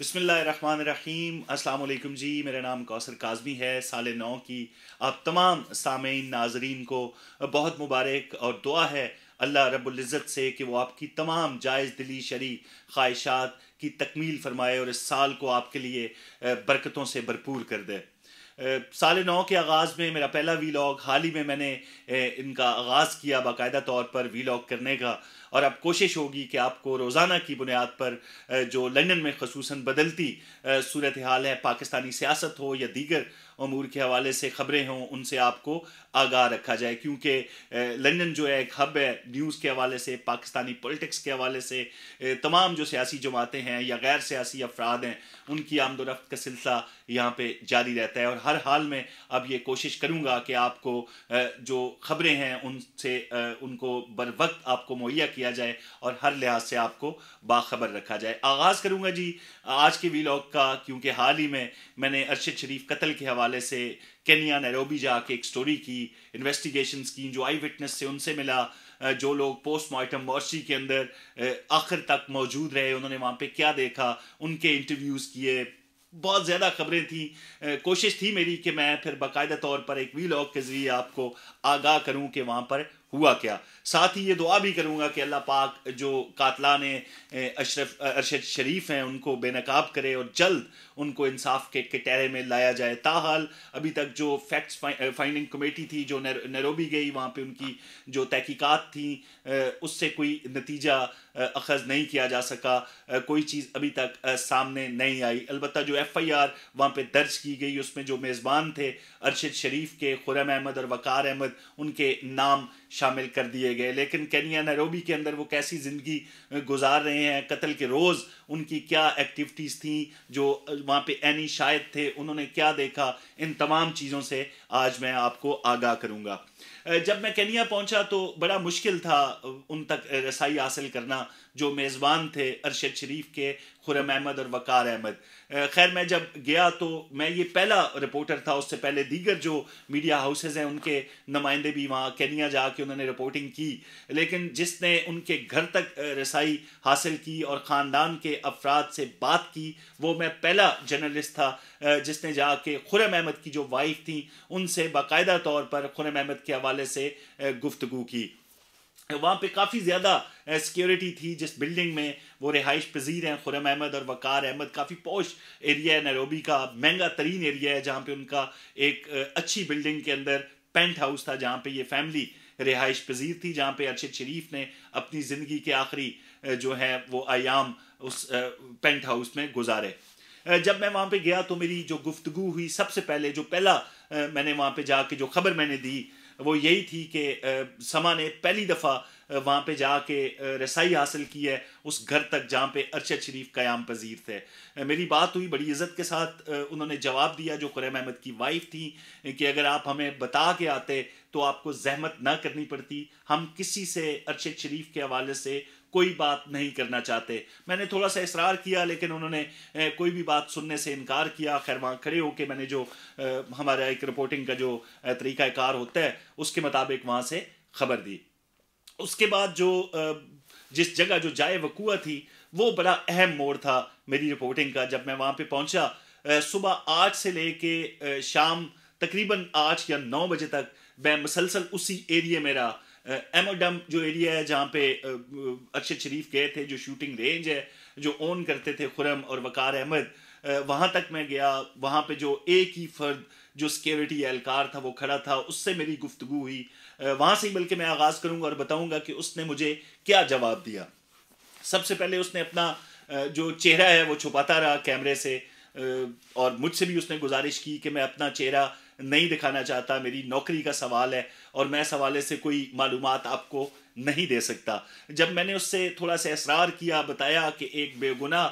बसमीम अल्लाम जी मेरा नाम कौसर काजमी है साल नौ की आप तमाम सामीन नाजरीन को बहुत मुबारक और दुआ है अल्लाह रब्ज़त से कि वो आपकी तमाम जायज़ दिली शरी ख्वाहिशात की तकमील फरमाए और इस साल को आपके लिए बरकतों से भरपूर कर दे साल नौ के आगाज़ में मेरा पहला वीलॉग हाल ही में मैंने इनका आगाज़ किया बाकायदा तौर पर वीलॉग करने का और अब कोशिश होगी कि आपको रोज़ाना की बुनियाद पर जो लंदन में खसूस बदलती सूरत हाल है पाकिस्तानी सियासत हो या दीगर अमूर के हवाले से खबरें हों उनसे आपको आगाह रखा जाए क्योंकि लंदन जो है एक हब है न्यूज़ के हवाले से पाकिस्तानी पॉलिटिक्स के हवाले से तमाम जो सियासी जमातें हैं या गैर सियासी अफराद हैं उनकी आमदोरफ्त का सिलसिला यहाँ पर जारी रहता है और हर हाल में अब ये कोशिश करूँगा कि आपको जो खबरें हैं उनसे उनको बर वक्त आपको मुहैया किया जाए और हर लिहाज से आपको बाखबर रखा जाए आगाज़ करूँगा जी आज के वीलॉग का क्योंकि हाल ही में मैंने अरशद शरीफ कत्ल के हवाले हवाले से केनिया नैरोबी जाके एक स्टोरी की इन्वेस्टिगेशन की जो आई विटनेस से उनसे मिला जो लोग पोस्टमार्टम मॉर्ची के अंदर आखिर तक मौजूद रहे उन्होंने वहाँ पे क्या देखा उनके इंटरव्यूज़ किए बहुत ज़्यादा खबरें थी कोशिश थी मेरी कि मैं फिर बाकायदा तौर पर एक वीलॉग के ज़रिए आपको आगाह करूं कि वहाँ पर हुआ क्या साथ ही ये दुआ भी करूँगा कि अल्लाह पाक जो कातला ने अशरफ अरशद शरीफ हैं उनको बेनकाब करे और जल्द उनको इंसाफ के कटहरे में लाया जाए ताहाल अभी तक जो फैक्ट्स फाइंडिंग कमेटी थी जो नरोबी गई वहाँ पर उनकी जो तहकीक़ात थी उससे कोई नतीजा अखज़ नहीं किया जा सका कोई चीज़ अभी तक सामने नहीं आई अलबत्त जो एफ़ आई आर वहाँ पर दर्ज की गई उसमें जो मेज़बान थे अरशद शरीफ के खुरम अहमद और वक़ार अहमद उनके नाम शामिल कर दिए गए लेकिन कैनिया नरोबी के अंदर वो कैसी ज़िंदगी गुजार रहे हैं कत्ल के रोज़ उनकी क्या एक्टिविटीज़ थी जो वहाँ पे एनी शायद थे उन्होंने क्या देखा इन तमाम चीज़ों से आज मैं आपको आगाह करूँगा जब मैं कैनिया पहुँचा तो बड़ा मुश्किल था उन तक रसाई हासिल करना जो मेज़बान थे अरशद शरीफ के खुरम अहमद और वक़ार अहमद खैर मैं जब गया तो मैं ये पहला रिपोर्टर था उससे पहले दीगर जो मीडिया हाउसेज हैं उनके नुमाइंदे भी वहाँ केनिया के उन्होंने रिपोर्टिंग की लेकिन जिसने उनके घर तक रसाई हासिल की और ख़ानदान के अफराद से बात की वो मैं पहला जर्नलिस्ट था जिसने जाके खुरम अहमद की जो वाइफ थी उनसे बाकायदा तौर पर खुरम अहमद के हवाले से गुफ्तु की वहाँ पे काफ़ी ज़्यादा सिक्योरिटी थी जिस बिल्डिंग में वो रिहाइश पजीर हैं खुरम अहमद और वकार अहमद काफ़ी पौश एरिया है नरोबी का महंगा तरीन एरिया है जहाँ पे उनका एक अच्छी बिल्डिंग के अंदर पेंट हाउस था जहाँ पे ये फैमिली रिहाइश पजीर थी जहाँ पे अरशद शरीफ ने अपनी ज़िंदगी के आखिरी जो है वो आयाम उस पेंट हाउस में गुजारे जब मैं वहाँ पे गया तो मेरी जो गुफ्तगु हुई सबसे पहले जो पहला मैंने वहाँ पे जाके जो खबर मैंने दी वो यही थी कि समा ने पहली दफ़ा वहाँ पे जाके रसाई हासिल की है उस घर तक जहाँ पे अरशद शरीफ कयाम पजीर थे मेरी बात हुई बड़ी इज़्ज़त के साथ उन्होंने जवाब दिया जो कुरैम अहमद की वाइफ थी कि अगर आप हमें बता के आते तो आपको जहमत ना करनी पड़ती हम किसी से अरशद शरीफ के हवाले से कोई बात नहीं करना चाहते मैंने थोड़ा सा इसरार किया लेकिन उन्होंने कोई भी बात सुनने से इनकार किया खैर वहाँ खड़े होकर मैंने जो हमारा एक रिपोर्टिंग का जो तरीक़ाकार होता है उसके मुताबिक वहाँ से खबर दी उसके बाद जो जिस जगह जो जाए वकूआ थी वो बड़ा अहम मोड़ था मेरी रिपोर्टिंग का जब मैं वहाँ पर पहुँचा सुबह आठ से ले कर शाम तकरीबन आठ या नौ बजे तक मैं मुसलसल उसी एरिए में रहा एमोडम जो एरिया है जहाँ पे अक्षय शरीफ गए थे जो शूटिंग रेंज है जो ओन करते थे खुरम और वकार अहमद वहाँ तक मैं गया वहाँ पे जो एक ही फर्द जो सिक्योरिटी एहलकार था वो खड़ा था उससे मेरी गुफ्तु हुई वहाँ से ही बल्कि मैं आगाज़ करूँगा और बताऊँगा कि उसने मुझे क्या जवाब दिया सबसे पहले उसने अपना जो चेहरा है वो छुपाता रहा कैमरे से और मुझसे भी उसने गुजारिश की कि मैं अपना चेहरा नहीं दिखाना चाहता मेरी नौकरी का सवाल है और मैं इस हवाले से कोई मालूम आपको नहीं दे सकता जब मैंने उससे थोड़ा सा इसरार किया बताया कि एक बेगुना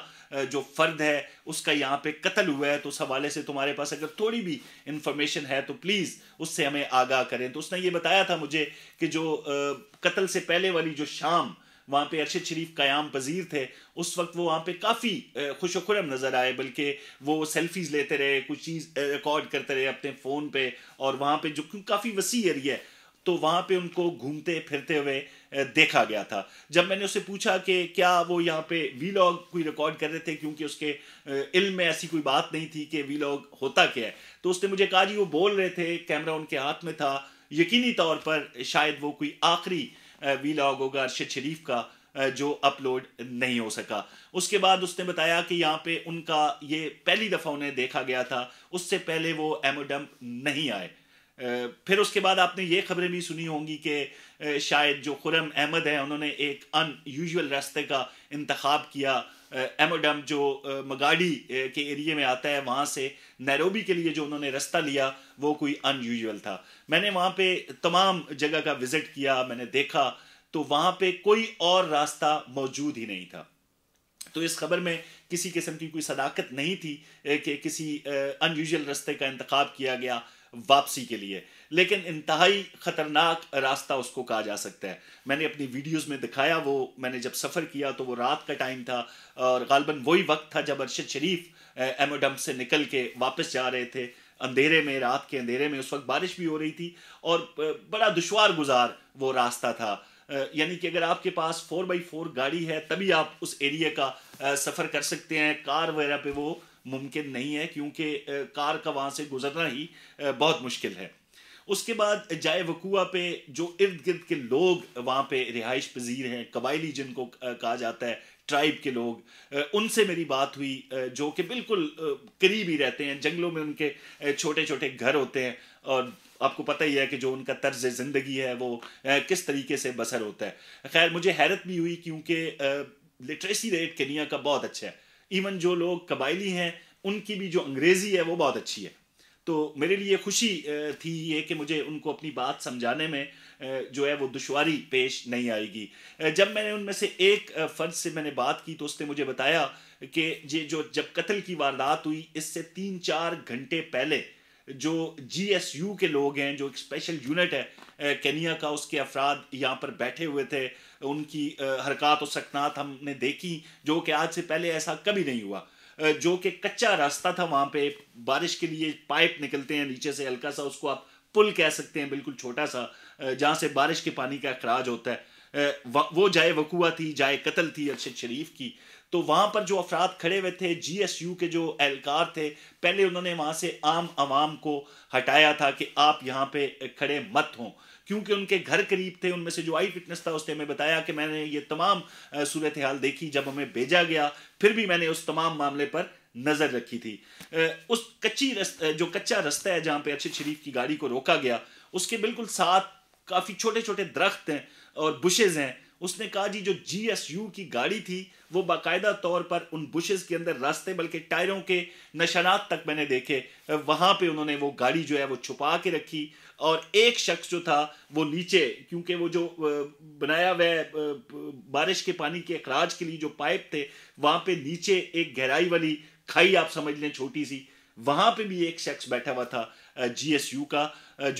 जो फ़र्द है उसका यहाँ पे कत्ल हुआ है तो उस हवाले से तुम्हारे पास अगर थोड़ी भी इंफॉर्मेशन है तो प्लीज़ उससे हमें आगाह करें तो उसने ये बताया था मुझे कि जो कत्ल से पहले वाली जो शाम वहाँ पे अरशद शरीफ कयाम पजीर थे उस वक्त वो वहाँ पे काफ़ी खुश खुरम नज़र आए बल्कि वो सेल्फीज़ लेते रहे कुछ चीज़ रिकॉर्ड करते रहे अपने फ़ोन पे और वहाँ पे जो काफ़ी वसी एरिया है तो वहाँ पे उनको घूमते फिरते हुए देखा गया था जब मैंने उससे पूछा कि क्या वो यहाँ पे वी लॉग कोई रिकॉर्ड कर रहे थे क्योंकि उसके इल्म में ऐसी कोई बात नहीं थी कि वी लॉग होता क्या है तो उसने मुझे कहा जी वो बोल रहे थे कैमरा उनके हाथ में था यकीनी तौर पर शायद वो कोई आखिरी वी लॉग होगा अरशद शरीफ का जो अपलोड नहीं हो सका उसके बाद उसने बताया कि यहाँ पे उनका ये पहली दफ़ा उन्हें देखा गया था उससे पहले वो एमोडम नहीं आए फिर उसके बाद आपने ये खबरें भी सुनी होंगी कि शायद जो खुरम अहमद हैं उन्होंने एक अनयूजल रास्ते का इंतखब किया एमोडम जो मगाड़ी के एरिए में आता है वहाँ से नैरोबी के लिए जो उन्होंने रास्ता लिया वो कोई अनयूजल था मैंने वहाँ पे तमाम जगह का विज़िट किया मैंने देखा तो वहाँ पे कोई और रास्ता मौजूद ही नहीं था तो इस खबर में किसी किस्म की कोई सदाकत नहीं थी कि किसी अनयूजल रास्ते का इंतखब किया गया वापसी के लिए लेकिन इंतहाई ख़तरनाक रास्ता उसको कहा जा सकता है मैंने अपनी वीडियोस में दिखाया वो मैंने जब सफ़र किया तो वो रात का टाइम था और गालबन वही वक्त था जब अरशद शरीफ एमोडम से निकल के वापस जा रहे थे अंधेरे में रात के अंधेरे में उस वक्त बारिश भी हो रही थी और बड़ा दुशवार गुजार वो रास्ता था यानी कि अगर आपके पास फोर बाई फोर गाड़ी है तभी आप उस एरिया का सफ़र कर सकते हैं कार वगैरह पे वो मुमकिन नहीं है क्योंकि कार का वहाँ से गुजरना ही बहुत मुश्किल है उसके बाद जाए वकूआ पे जो इर्द गिर्द के लोग वहाँ पे रिहाइश पजीर हैं कबायली जिनको कहा जाता है ट्राइब के लोग उनसे मेरी बात हुई जो कि बिल्कुल करीब ही रहते हैं जंगलों में उनके छोटे छोटे घर होते हैं और आपको पता ही है कि जो उनका तर्ज ज़िंदगी है वो किस तरीके से बसर होता है खैर मुझे हैरत भी हुई क्योंकि लिटरेसी रेट कनिया का बहुत अच्छा है इवन जो लोग कबायली हैं उनकी भी जो अंग्रेज़ी है वो बहुत अच्छी है तो मेरे लिए खुशी थी ये कि मुझे उनको अपनी बात समझाने में जो है वो दुशारी पेश नहीं आएगी जब मैंने उनमें से एक फर्ज से मैंने बात की तो उसने मुझे बताया कि ये जो जब कत्ल की वारदात हुई इससे तीन चार घंटे पहले जो जीएसयू के लोग हैं जो एक स्पेशल यूनिट है कैनिया का उसके अफराद यहाँ पर बैठे हुए थे उनकी हरकत और सकनात हमने देखी जो कि आज से पहले ऐसा कभी नहीं हुआ जो कि कच्चा रास्ता था वहाँ पे बारिश के लिए पाइप निकलते हैं नीचे से हल्का सा उसको आप पुल कह सकते हैं बिल्कुल छोटा सा जहाँ से बारिश के पानी का अखराज होता है वो जाए वकूआ थी जाए कत्ल थी अरशद शरीफ की तो वहां पर जो अफराद खड़े हुए थे जीएसयू के जो एहलकार थे पहले उन्होंने वहां से आम आवाम को हटाया था कि आप यहाँ पे खड़े मत हों क्योंकि उनके घर करीब थे उनमें से जो आई फिटनेस था उसने हमें बताया कि मैंने ये तमाम सूरत हाल देखी जब हमें भेजा गया फिर भी मैंने उस तमाम मामले पर नज़र रखी थी उस कच्ची रस्त जो कच्चा रास्ता है जहां पे अर्शद शरीफ की गाड़ी को रोका गया उसके बिल्कुल साथ काफ़ी छोटे छोटे दरख्त हैं और बुशेज़ हैं उसने कहा जी जो जीएसयू की गाड़ी थी वो बाकायदा तौर पर उन बुशेस के अंदर रास्ते बल्कि टायरों के नशानात तक मैंने देखे वहां पे उन्होंने वो गाड़ी जो है वो छुपा के रखी और एक शख्स जो था वो नीचे क्योंकि वो जो बनाया हुआ बारिश के पानी के अखराज के लिए जो पाइप थे वहां पे नीचे एक गहराई वाली खाई आप समझ लें छोटी सी वहां पे भी एक शख्स बैठा हुआ था जीएसयू का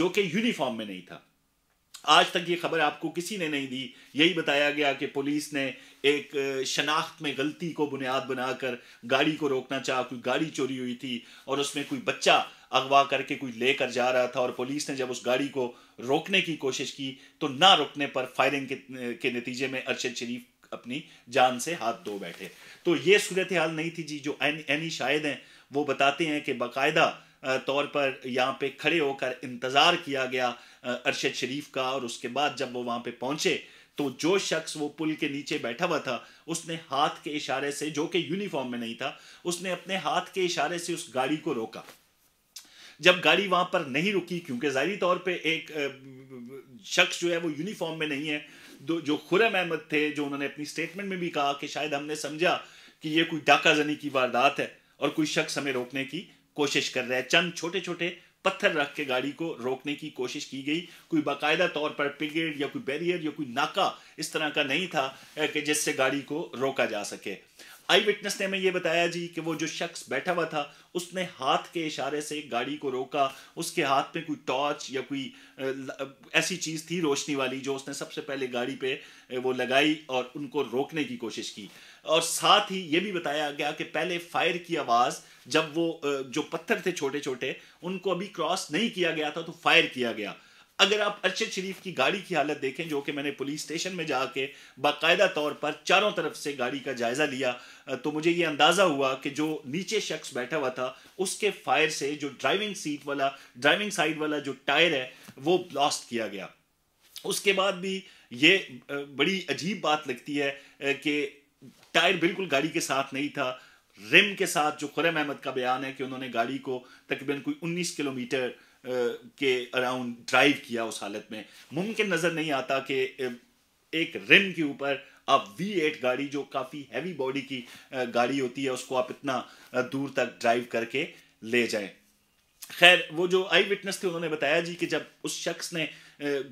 जो कि यूनिफॉर्म में नहीं था आज तक ये खबर आपको किसी ने नहीं दी यही बताया गया कि पुलिस ने एक शनाख्त में गलती को बुनियाद बनाकर गाड़ी को रोकना चाहा कोई गाड़ी चोरी हुई थी और उसमें कोई बच्चा अगवा करके कोई लेकर जा रहा था और पुलिस ने जब उस गाड़ी को रोकने की कोशिश की तो ना रोकने पर फायरिंग के, के नतीजे में अरशद शरीफ अपनी जान से हाथ धो बैठे तो ये सूरत हाल नहीं थी जी जो एनी शायद हैं वो बताते हैं कि बाकायदा तौर पर यहाँ पे खड़े होकर इंतज़ार किया गया अरशद शरीफ का और उसके बाद जब वो वहां पे पहुंचे तो जो शख्स वो पुल के नीचे बैठा हुआ था उसने हाथ के इशारे से जो कि यूनिफॉर्म में नहीं था उसने अपने हाथ के इशारे से उस गाड़ी को रोका जब गाड़ी वहां पर नहीं रुकी क्योंकि ज़ाहरी तौर पे एक शख्स जो है वो यूनिफॉर्म में नहीं है जो खुरम अहमद थे जो उन्होंने अपनी स्टेटमेंट में भी कहा कि शायद हमने समझा कि ये कोई डाका जनी की वारदात है और कोई शख्स हमें रोकने की कोशिश कर रहा है चंद छोटे छोटे पत्थर रख के गाड़ी को रोकने की कोशिश की गई कोई बाकायदा तौर पर पिगेड या कोई बैरियर या कोई नाका इस तरह का नहीं था कि जिससे गाड़ी को रोका जा सके आई विटनेस ने हमें यह बताया जी कि वो जो शख्स बैठा हुआ था उसने हाथ के इशारे से गाड़ी को रोका उसके हाथ में कोई टॉर्च या कोई ऐसी चीज़ थी रोशनी वाली जो उसने सबसे पहले गाड़ी पे वो लगाई और उनको रोकने की कोशिश की और साथ ही ये भी बताया गया कि पहले फायर की आवाज़ जब वो जो पत्थर थे छोटे छोटे उनको अभी क्रॉस नहीं किया गया था तो फायर किया गया अगर आप अरशद शरीफ की गाड़ी की हालत देखें जो कि मैंने पुलिस स्टेशन में जाके बाकायदा तौर पर चारों तरफ से गाड़ी का जायज़ा लिया तो मुझे ये अंदाज़ा हुआ कि जो नीचे शख्स बैठा हुआ था उसके फायर से जो ड्राइविंग सीट वाला ड्राइविंग साइड वाला जो टायर है वो ब्लास्ट किया गया उसके बाद भी ये बड़ी अजीब बात लगती है कि टायर बिल्कुल गाड़ी के साथ नहीं था रिम के साथ जो खुरम अहमद का बयान है कि उन्होंने गाड़ी को तकरीबन कोई 19 किलोमीटर के अराउंड ड्राइव किया उस हालत में मुमकिन नज़र नहीं आता कि एक रिम के ऊपर आप V8 गाड़ी जो काफ़ी हैवी बॉडी की गाड़ी होती है उसको आप इतना दूर तक ड्राइव करके ले जाएं खैर वो जो आई विटनेस थे उन्होंने बताया जी कि जब उस शख्स ने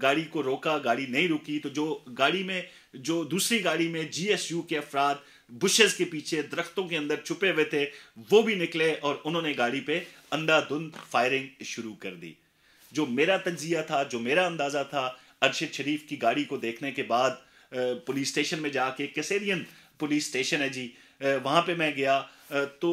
गाड़ी को रोका गाड़ी नहीं रुकी तो जो गाड़ी में जो दूसरी गाड़ी में जीएसयू के अफराद बुशेस के पीछे दरख्तों के अंदर छुपे हुए थे वो भी निकले और उन्होंने गाड़ी पे अंधाधुंध फायरिंग शुरू कर दी जो मेरा तजिया था जो मेरा अंदाज़ा था अरशद शरीफ की गाड़ी को देखने के बाद पुलिस स्टेशन में जाके कैसेरियन पुलिस स्टेशन है जी वहां पे मैं गया तो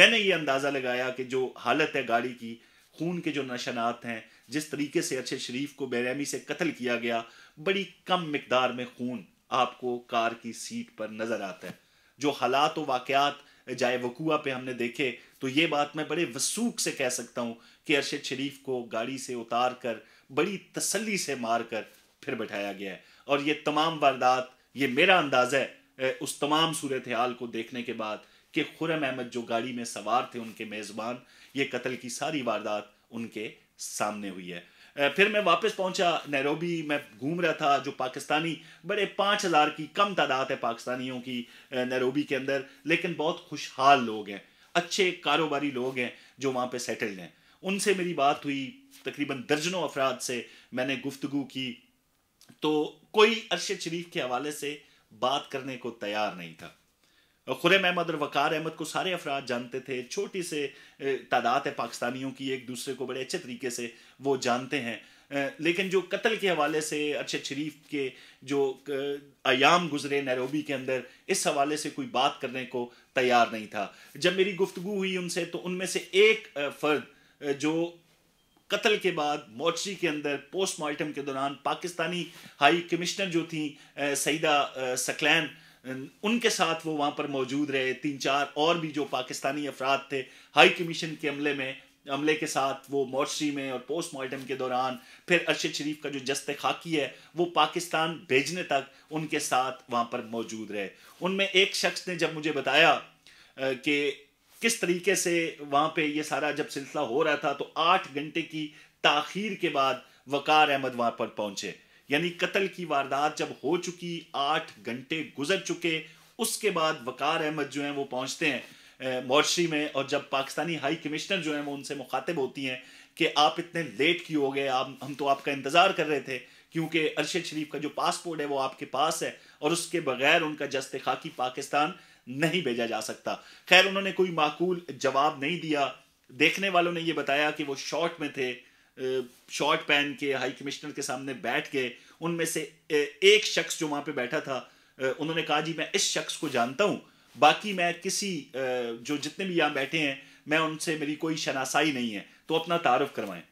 मैंने ये अंदाज़ा लगाया कि जो हालत है गाड़ी की खून के जो नशनात हैं जिस तरीके से अरशद शरीफ को बेरहमी से कत्ल किया गया बड़ी कम मकदार में खून आपको कार की सीट पर नज़र आता है जो हालात व वाक़ात जाए वकूआ पे हमने देखे तो ये बात मैं बड़े वसूख से कह सकता हूँ कि अरशद शरीफ को गाड़ी से उतार कर बड़ी तसली से मार कर फिर बैठाया गया है और ये तमाम वारदात ये मेरा अंदाज़ है उस तमाम सूरत हाल को देखने के बाद कि खुरम अहमद जो गाड़ी में सवार थे उनके मेज़बान ये कत्ल की सारी वारदात उनके सामने हुई है फिर मैं वापस पहुंचा नैरोबी मैं घूम रहा था जो पाकिस्तानी बड़े पाँच हज़ार की कम तादाद है पाकिस्तानियों की नैरोबी के अंदर लेकिन बहुत खुशहाल लोग हैं अच्छे कारोबारी लोग हैं जो वहाँ पे सेटल्ड हैं उनसे मेरी बात हुई तकरीबन दर्जनों अफराद से मैंने गुफ्तु की तो कोई अरशद शरीफ के हवाले से बात करने को तैयार नहीं था खुरम अहमद और वकार अहमद को सारे अफराद जानते थे छोटी से तादाद है पाकिस्तानियों की एक दूसरे को बड़े अच्छे तरीके से वो जानते हैं लेकिन जो कत्ल के हवाले से अरशद शरीफ के जो आयाम गुजरे नैरोबी के अंदर इस हवाले से कोई बात करने को तैयार नहीं था जब मेरी गुफ्तु हुई उनसे तो उनमें से एक फ़र्द जो कत्ल के बाद मोर्ची के अंदर पोस्टमार्टम के दौरान पाकिस्तानी हाई कमिश्नर जो थी सईदा सकलैन उनके साथ वो वहाँ पर मौजूद रहे तीन चार और भी जो पाकिस्तानी अफराद थे हाई कमीशन के अमले में हमले के साथ वो मोर्चरी में और पोस्टमार्टम के दौरान फिर अरशद शरीफ का जो जस्त खाकी है वो पाकिस्तान भेजने तक उनके साथ वहाँ पर मौजूद रहे उनमें एक शख्स ने जब मुझे बताया कि किस तरीके से वहाँ पे ये सारा जब सिलसिला हो रहा था तो आठ घंटे की ताखीर के बाद वकार अहमद वहाँ पर पहुँचे यानी कत्ल की वारदात जब हो चुकी आठ घंटे गुजर चुके उसके बाद वकार अहमद जो हैं वो पहुँचते हैं मॉर्शी में और जब पाकिस्तानी हाई कमिश्नर जो हैं वो उनसे मुखातिब होती हैं कि आप इतने लेट क्यों हो गए आप हम तो आपका इंतज़ार कर रहे थे क्योंकि अरशद शरीफ का जो पासपोर्ट है वो आपके पास है और उसके बगैर उनका जस्त खाकी पाकिस्तान नहीं भेजा जा सकता खैर उन्होंने कोई माकूल जवाब नहीं दिया देखने वालों ने ये बताया कि वो शॉर्ट में थे शॉर्ट पहन के हाई कमिश्नर के सामने बैठ गए उनमें से एक शख्स जो वहाँ पे बैठा था उन्होंने कहा जी मैं इस शख्स को जानता हूँ बाकी मैं किसी जो जितने भी यहां बैठे हैं मैं उनसे मेरी कोई शनासाई नहीं है तो अपना तारफ़ करवाएं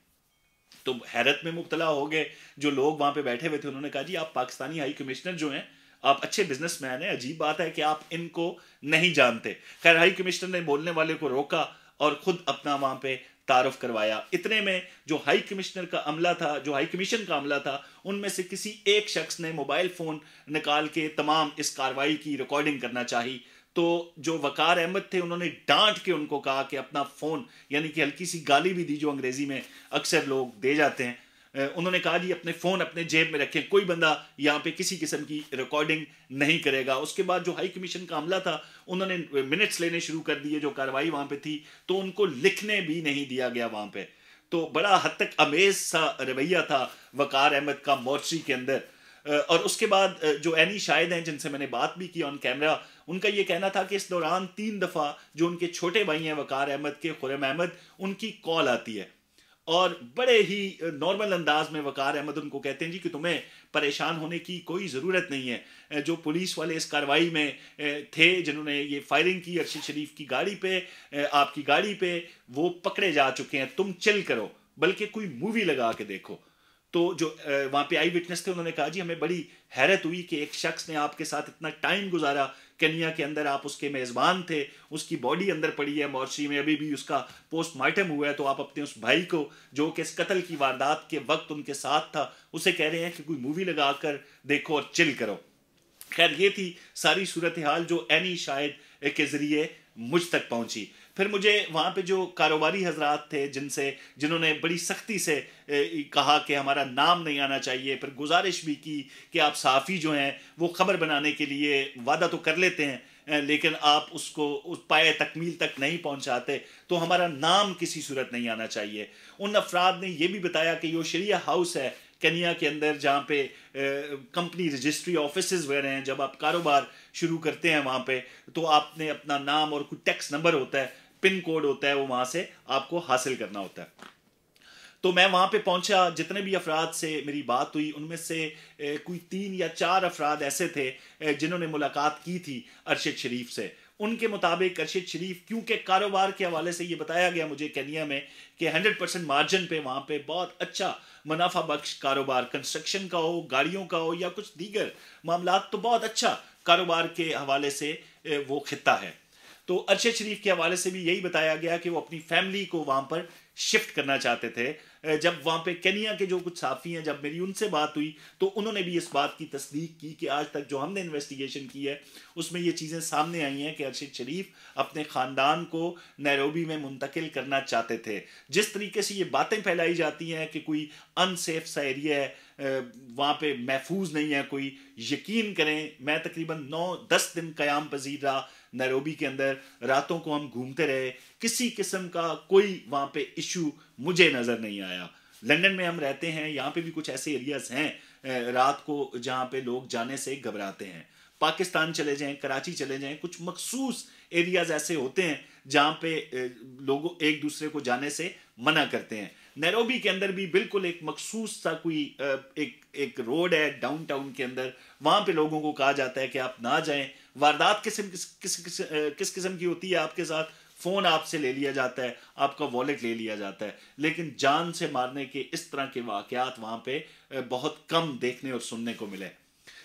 तो हैरत में मुबतला हो गए जो लोग वहां पे बैठे हुए थे उन्होंने कहा जी आप पाकिस्तानी हाई कमिश्नर जो हैं आप अच्छे बिजनेसमैन हैं अजीब बात है कि आप इनको नहीं जानते खैर हाई कमिश्नर ने बोलने वाले को रोका और खुद अपना वहां पे तारफ करवाया इतने में जो हाई कमिश्नर का अमला था जो हाई कमीशन का अमला था उनमें से किसी एक शख्स ने मोबाइल फ़ोन निकाल के तमाम इस कार्रवाई की रिकॉर्डिंग करना चाहिए तो जो वकार अहमद थे उन्होंने डांट के उनको कहा कि अपना फ़ोन यानी कि हल्की सी गाली भी दी जो अंग्रेज़ी में अक्सर लोग दे जाते हैं उन्होंने कहा जी अपने फ़ोन अपने जेब में रखें कोई बंदा यहाँ पे किसी किस्म की रिकॉर्डिंग नहीं करेगा उसके बाद जो हाई कमीशन का अमला था उन्होंने मिनट्स लेने शुरू कर दिए जो कार्रवाई वहाँ पर थी तो उनको लिखने भी नहीं दिया गया वहाँ पर तो बड़ा हद तक अमेज सा रवैया था वकार अहमद का मोर्ची के अंदर और उसके बाद जो एनी शायद हैं जिनसे मैंने बात भी की ऑन कैमरा उनका यह कहना था कि इस दौरान तीन दफ़ा जो उनके छोटे भाई हैं वकार अहमद के खुरम अहमद उनकी कॉल आती है और बड़े ही नॉर्मल अंदाज में वकार अहमद उनको कहते हैं जी कि तुम्हें परेशान होने की कोई ज़रूरत नहीं है जो पुलिस वाले इस कार्रवाई में थे जिन्होंने ये फायरिंग की अर्शद शरीफ की गाड़ी पे आपकी गाड़ी पे वो पकड़े जा चुके हैं तुम चिल करो बल्कि कोई मूवी लगा के देखो तो जो वहां पे आई विटनेस थे उन्होंने कहा जी हमें बड़ी हैरत हुई कि एक शख्स ने आपके साथ इतना टाइम गुजारा कनिया के अंदर आप उसके मेज़बान थे उसकी बॉडी अंदर पड़ी है मौरशी में अभी भी उसका पोस्टमार्टम हुआ है तो आप अपने उस भाई को जो कि इस कत्ल की वारदात के वक्त उनके साथ था उसे कह रहे हैं कि कोई मूवी लगा कर देखो और चिल करो खैर ये थी सारी सूरत हाल जो एनी शायद के ज़रिए मुझ तक पहुंची फिर मुझे वहाँ पे जो कारोबारी हजरात थे जिनसे जिन्होंने बड़ी सख्ती से कहा कि हमारा नाम नहीं आना चाहिए फिर गुजारिश भी की कि आप साफ़ी जो हैं वो ख़बर बनाने के लिए वादा तो कर लेते हैं लेकिन आप उसको उस पाए तकमील तक नहीं पहुंचाते तो हमारा नाम किसी सूरत नहीं आना चाहिए उन अफराद ने यह भी बताया कि यो शरिया हाउस है कनिया के अंदर जहाँ पे कंपनी रजिस्ट्री ऑफिस वगैरह हैं जब आप कारोबार शुरू करते हैं वहाँ पे तो आपने अपना नाम और कुछ टैक्स नंबर होता है पिन कोड होता है वो वहां से आपको हासिल करना होता है तो मैं वहां पे पहुंचा जितने भी अफराद से मेरी बात हुई उनमें से कोई तीन या चार अफराद ऐसे थे जिन्होंने मुलाकात की थी अरशद शरीफ से उनके मुताबिक अरशद शरीफ क्योंकि कारोबार के हवाले से ये बताया गया मुझे कैनिया में कि 100 परसेंट मार्जिन पे वहाँ पे बहुत अच्छा मुनाफा बख्श कारोबार कंस्ट्रक्शन का हो गाड़ियों का हो या कुछ दीगर मामला तो बहुत अच्छा कारोबार के हवाले से वो खत्ता है तो अरशद शरीफ के हवाले से भी यही बताया गया कि वो अपनी फैमिली को वहाँ पर शिफ्ट करना चाहते थे जब वहां पे केनिया के जो कुछ साफ़ी हैं जब मेरी उनसे बात हुई तो उन्होंने भी इस बात की तस्दीक की कि आज तक जो हमने इन्वेस्टिगेशन की है उसमें ये चीज़ें सामने आई हैं कि अरशद शरीफ अपने ख़ानदान को नैरोबी में मुंतकिल करना चाहते थे जिस तरीके से ये बातें फैलाई जाती हैं कि कोई अनसेफ सा एरिया है वहाँ पे महफूज नहीं है कोई यकीन करें मैं तकरीबन नौ दस दिन क़याम पजीर रहा नरोबी के अंदर रातों को हम घूमते रहे किसी किस्म का कोई वहाँ पे इशू मुझे नज़र नहीं आया लंदन में हम रहते हैं यहाँ पे भी कुछ ऐसे एरियाज़ हैं रात को जहाँ पे लोग जाने से घबराते हैं पाकिस्तान चले जाएं कराची चले जाएं कुछ मखसूस एरियाज़ ऐसे होते हैं जहाँ पे लोग एक दूसरे को जाने से मना करते हैं नैरोबी के अंदर भी बिल्कुल एक मखसूस सा कोई एक एक रोड है डाउनटाउन के अंदर वहां पे लोगों को कहा जाता है कि आप ना जाएं वारदात किस किस किस किस्म की होती है आपके साथ फोन आपसे ले लिया जाता है आपका वॉलेट ले लिया जाता है लेकिन जान से मारने के इस तरह के वाकत वहां पे बहुत कम देखने और सुनने को मिले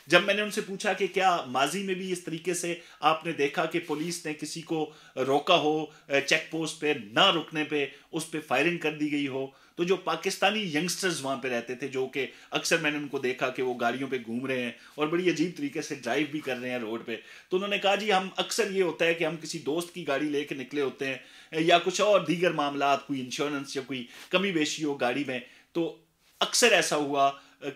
जब मैंने उनसे पूछा कि क्या माजी में भी इस तरीके से आपने देखा कि पुलिस ने किसी को रोका हो चेक पोस्ट पे ना रुकने पे उस पर फायरिंग कर दी गई हो तो जो पाकिस्तानी यंगस्टर्स वहाँ पे रहते थे जो कि अक्सर मैंने उनको देखा कि वो गाड़ियों पे घूम रहे हैं और बड़ी अजीब तरीके से ड्राइव भी कर रहे हैं रोड पे तो उन्होंने कहा जी हम अक्सर ये होता है कि हम किसी दोस्त की गाड़ी लेके निकले होते हैं या कुछ और दीगर मामला कोई इंश्योरेंस या कोई कमी बेशी हो गाड़ी में तो अक्सर ऐसा हुआ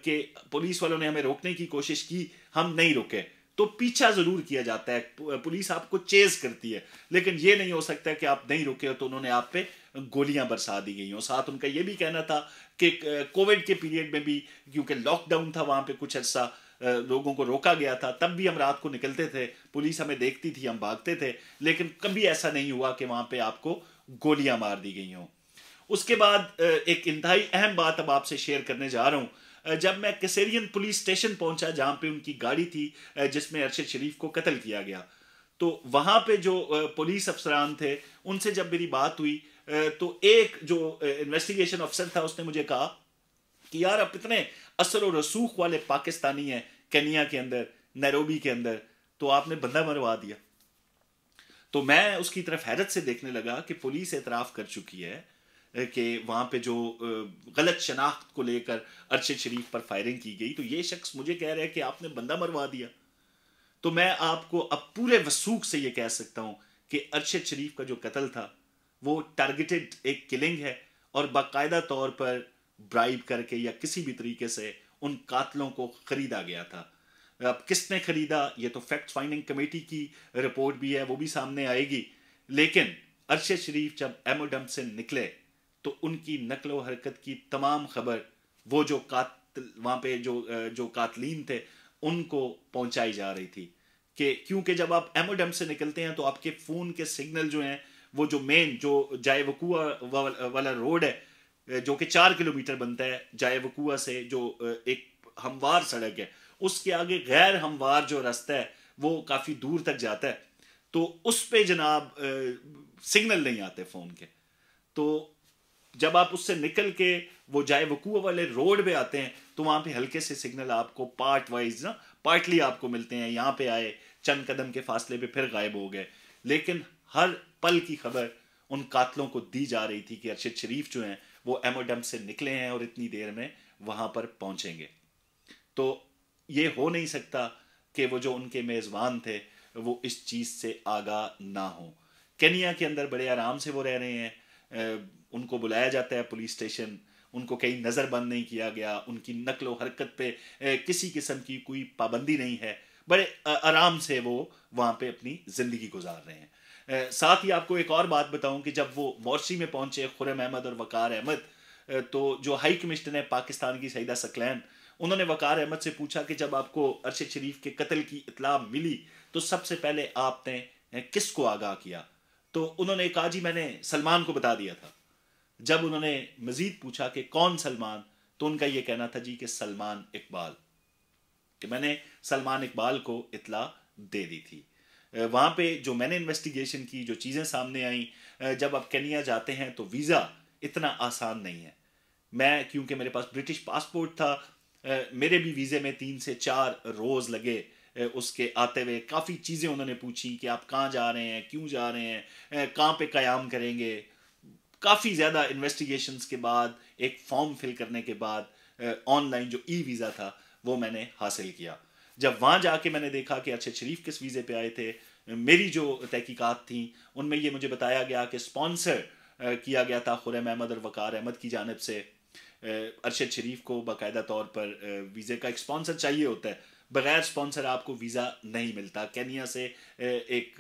के पुलिस वालों ने हमें रोकने की कोशिश की हम नहीं रुके तो पीछा जरूर किया जाता है पुलिस आपको चेज करती है लेकिन ये नहीं हो सकता कि आप नहीं रुके हो तो उन्होंने आप पे गोलियां बरसा दी गई हो साथ उनका ये भी कहना था कि कोविड के पीरियड में भी क्योंकि लॉकडाउन था वहां पे कुछ अर्सा लोगों को रोका गया था तब भी हम रात को निकलते थे पुलिस हमें देखती थी हम भागते थे लेकिन कभी ऐसा नहीं हुआ कि वहां पर आपको गोलियां मार दी गई हों उसके बाद एक इंतहाई अहम बात अब आपसे शेयर करने जा रहा हूं जब मैं कसेरियन पुलिस स्टेशन पहुंचा जहां पे उनकी गाड़ी थी जिसमें अरशद शरीफ को कत्ल किया गया तो वहां पे जो पुलिस अफसरान थे उनसे जब मेरी बात हुई तो एक जो इन्वेस्टिगेशन अफसर था उसने मुझे कहा कि यार आप इतने असर और रसूख वाले पाकिस्तानी हैं कैनिया के अंदर नैरोबी के अंदर तो आपने बंदा मरवा दिया तो मैं उसकी तरफ हैरत से देखने लगा कि पुलिस एतराफ़ कर चुकी है कि वहाँ पे जो गलत शनाख्त को लेकर अरशद शरीफ पर फायरिंग की गई तो ये शख्स मुझे कह रहा है कि आपने बंदा मरवा दिया तो मैं आपको अब पूरे वसूख से ये कह सकता हूँ कि अरशद शरीफ का जो कत्ल था वो टारगेटेड एक किलिंग है और बाकायदा तौर पर ब्राइब करके या किसी भी तरीके से उन कातलों को खरीदा गया था अब किसने खरीदा ये तो फैक्ट फाइंडिंग कमेटी की रिपोर्ट भी है वो भी सामने आएगी लेकिन अरशद शरीफ जब एमोडम से निकले तो उनकी नकल व हरकत की तमाम खबर वो जो कातल वहाँ पे जो जो कातलीन थे उनको पहुँचाई जा रही थी कि क्योंकि जब आप एमोडम से निकलते हैं तो आपके फ़ोन के सिग्नल जो हैं वो जो मेन जो जाए जायवकुआ वाला रोड है जो कि चार किलोमीटर बनता है जाए जायवकुआ से जो एक हमवार सड़क है उसके आगे गैर हमवार जो रास्ता है वो काफ़ी दूर तक जाता है तो उस पर जनाब सिग्नल नहीं आते फ़ोन के तो जब आप उससे निकल के वो जाए वकूह वाले रोड पे आते हैं तो वहां पे हल्के से सिग्नल आपको पार्ट वाइज ना पार्टली आपको मिलते हैं यहाँ पे आए चंद कदम के फासले पे फिर गायब हो गए लेकिन हर पल की खबर उन कातलों को दी जा रही थी कि अरशद शरीफ जो हैं वो एमोडम से निकले हैं और इतनी देर में वहां पर पहुंचेंगे तो ये हो नहीं सकता कि वो जो उनके मेज़बान थे वो इस चीज़ से आगा ना हो केनिया के अंदर बड़े आराम से वो रह रहे हैं उनको बुलाया जाता है पुलिस स्टेशन उनको कहीं नज़रबंद नहीं किया गया उनकी नकलो हरकत पे किसी किस्म की कोई पाबंदी नहीं है बड़े आराम से वो वहाँ पे अपनी ज़िंदगी गुजार रहे हैं साथ ही आपको एक और बात बताऊं कि जब वो मौसी में पहुंचे खुरम अहमद और वकार अहमद तो जो हाई कमिश्नर है पाकिस्तान की सईदा सकलैन उन्होंने वकार अहमद से पूछा कि जब आपको अरशद शरीफ के कत्ल की इतला मिली तो सबसे पहले आपने किसको आगाह किया तो उन्होंने कहा जी मैंने सलमान को बता दिया था जब उन्होंने मजीद पूछा कि कौन सलमान तो उनका यह कहना था जी कि सलमान इकबाल कि मैंने सलमान इकबाल को इतला दे दी थी वहाँ पे जो मैंने इन्वेस्टिगेशन की जो चीज़ें सामने आई जब आप कैनिया जाते हैं तो वीज़ा इतना आसान नहीं है मैं क्योंकि मेरे पास ब्रिटिश पासपोर्ट था मेरे भी वीज़े में तीन से चार रोज़ लगे उसके आते हुए काफ़ी चीज़ें उन्होंने पूछी कि आप कहाँ जा रहे हैं क्यों जा रहे हैं कहाँ पे कयाम करेंगे काफ़ी ज़्यादा इन्वेस्टिगेशन के बाद एक फॉर्म फिल करने के बाद ऑनलाइन जो ई वीज़ा था वो मैंने हासिल किया जब वहाँ जाके मैंने देखा कि अच्छे शरीफ किस वीज़े पे आए थे मेरी जो तहकीकात थी उनमें ये मुझे बताया गया कि स्पॉन्सर किया गया था खुरम अहमद और वकार अहमद की जानब से अरशद शरीफ को बाकायदा तौर पर वीज़े का एक स्पॉन्सर चाहिए होता है बगैर स्पॉन्सर आपको वीज़ा नहीं मिलता केनिया से एक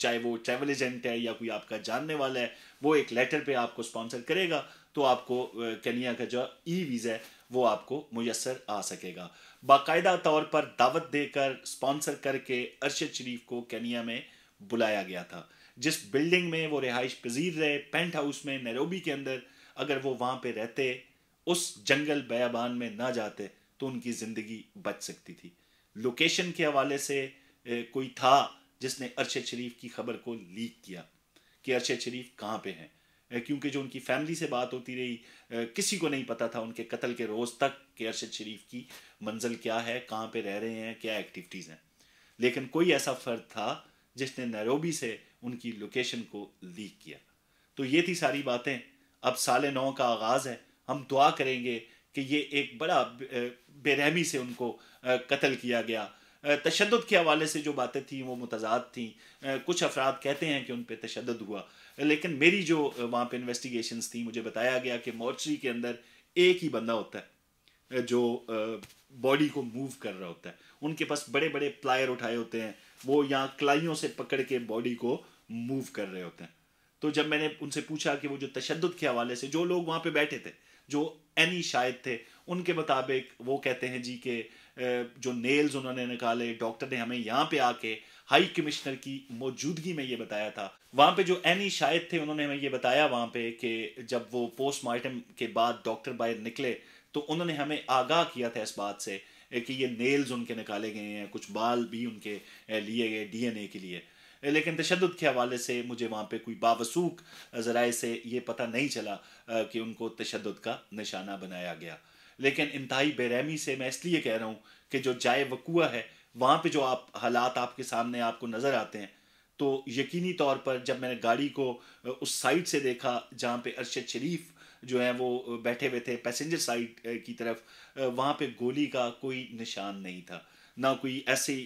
चाहे वो ट्रैवल एजेंट है या कोई आपका जानने वाला है वो एक लेटर पे आपको स्पॉन्सर करेगा तो आपको केनिया का जो ई वीज़ा है वो आपको मैसर आ सकेगा बाकायदा तौर पर दावत देकर स्पॉन्सर करके अरशद शरीफ को कैनिया में बुलाया गया था जिस बिल्डिंग में वो रिहाइश पजीर रहे पेंट हाउस में नरोबी के अंदर अगर वो वहाँ पर रहते उस जंगल बयाबान में ना जाते तो उनकी ज़िंदगी बच सकती थी लोकेशन के हवाले से कोई था जिसने अरशद शरीफ की खबर को लीक किया कि अरशद शरीफ कहाँ पे हैं क्योंकि जो उनकी फैमिली से बात होती रही किसी को नहीं पता था उनके कत्ल के रोज़ तक कि अरशद शरीफ की मंजिल क्या है कहाँ पे रह रहे हैं क्या एक्टिविटीज़ हैं लेकिन कोई ऐसा फर्द था जिसने नैरोबी से उनकी लोकेशन को लीक किया तो ये थी सारी बातें अब साल नौ का आगाज़ है हम दुआ करेंगे कि ये एक बड़ा बेरहमी से उनको कत्ल किया गया तशद के हवाले से जो बातें थी वो मुतजाद थी कुछ अफराद कहते हैं कि उन पर तशद हुआ लेकिन मेरी जो वहाँ पर इन्वेस्टिगेशन थी मुझे बताया गया कि मोर्चरी के अंदर एक ही बंदा होता है जो बॉडी को मूव कर रहा होता है उनके पास बड़े बड़े प्लायर उठाए होते हैं वो यहाँ कलाइयों से पकड़ के बॉडी को मूव कर रहे होते हैं तो जब मैंने उनसे पूछा कि वो जो तशद के हवाले से जो लोग वहाँ पे बैठे थे जो एनी शायद थे उनके मुताबिक वो कहते हैं जी के जो नेल्स उन्होंने निकाले डॉक्टर ने हमें यहाँ पे आके हाई कमिश्नर की मौजूदगी में ये बताया था वहाँ पे जो एनी शायद थे उन्होंने हमें ये बताया वहाँ पे कि जब वो पोस्टमार्टम के बाद डॉक्टर बाहर निकले तो उन्होंने हमें आगाह किया था इस बात से कि ये नेल्स उनके निकाले गए हैं कुछ बाल भी उनके लिए गए डीएनए के लिए लेकिन तशद के हवाले से मुझे वहाँ पर कोई बावसूक ज़राए से ये पता नहीं चला कि उनको तशद का निशाना बनाया गया लेकिन इंतहाई बेरहमी से मैं इसलिए कह रहा हूँ कि जो जाए वकूआ है वहाँ पर जो आप हालात आपके सामने आपको नज़र आते हैं तो यकीनी तौर पर जब मैंने गाड़ी को उस साइड से देखा जहाँ पे अरशद शरीफ जो है वो बैठे हुए थे पैसेंजर साइड की तरफ वहाँ पे गोली का कोई निशान नहीं था ना कोई ऐसी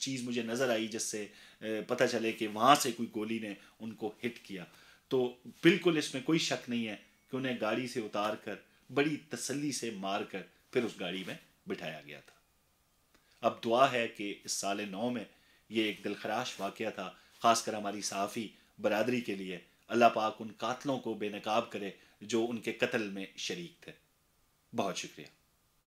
चीज़ मुझे नज़र आई जिससे पता चले कि वहाँ से कोई गोली ने उनको हिट किया तो बिल्कुल इसमें कोई शक नहीं है कि उन्हें गाड़ी से उतार कर बड़ी तसली से मार कर फिर उस गाड़ी में बिठाया गया था अब दुआ है कि इस साल नौ में ये एक दिलखराश वाक़ था ख़ासकर हमारी सहाफ़ी बरदरी के लिए अल्लाह पाक उन कातलों को बेनकाब करे जो उनके कत्ल में शरीक थे बहुत शुक्रिया